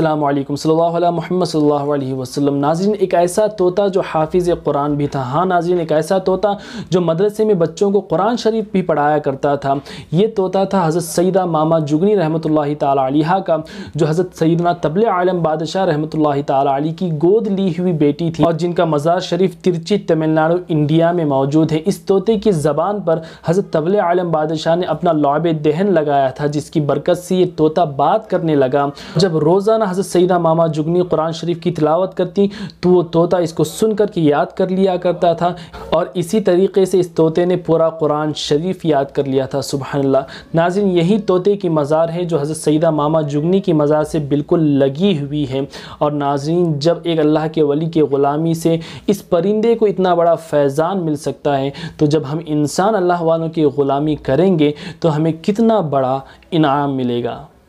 अल्लाम वालेकुम सल्लल्लाहु अलैहि मोहम्मद सल्लल्लाहु अलैहि वसल्लम नाजरीन एक ऐसा तोता जो हाफिज़ कुरान भी था हाँ नाजरीन एक ऐसा तोता जो मदरसे में बच्चों को कुरान शरीफ भी पढ़ाया करता था ये तोता था हज़रत सईदा मामा जुगनी रहमत तहा का जो हज़रत सईदना तबल आलम बादशाह रहमत तली की गोद ली हुई बेटी थी और जिनका मज़ार शरीफ तिरची तमिलनाडु इंडिया में मौजूद है इस तोते की ज़बान पर हज़रत तबल आलम बादशाह ने अपना लॉब दहन लगाया था जिसकी बरकत से ये तोता बात करने लगा जब रोज़ाना हज़रत सईदा मामा जुगनी कुरान शरीफ की तिलावत करती तो वो तोता इसको सुन कर के याद कर लिया करता था और इसी तरीके से इस तोते ने पूरा कुरान शरीफ याद कर लिया था सुबहानल्ला नाजिन यही तोते की मज़ार है जो हज़रत सईदा मामा जुगनी की मज़ार से बिल्कुल लगी हुई है और नाजिन जब एक अल्लाह के वली के ग़ुलामी से इस परिंदे को इतना बड़ा फैज़ान मिल सकता है तो जब हम इंसान अल्लाह वालों की ग़ुलामी करेंगे तो हमें कितना बड़ा इनाम मिलेगा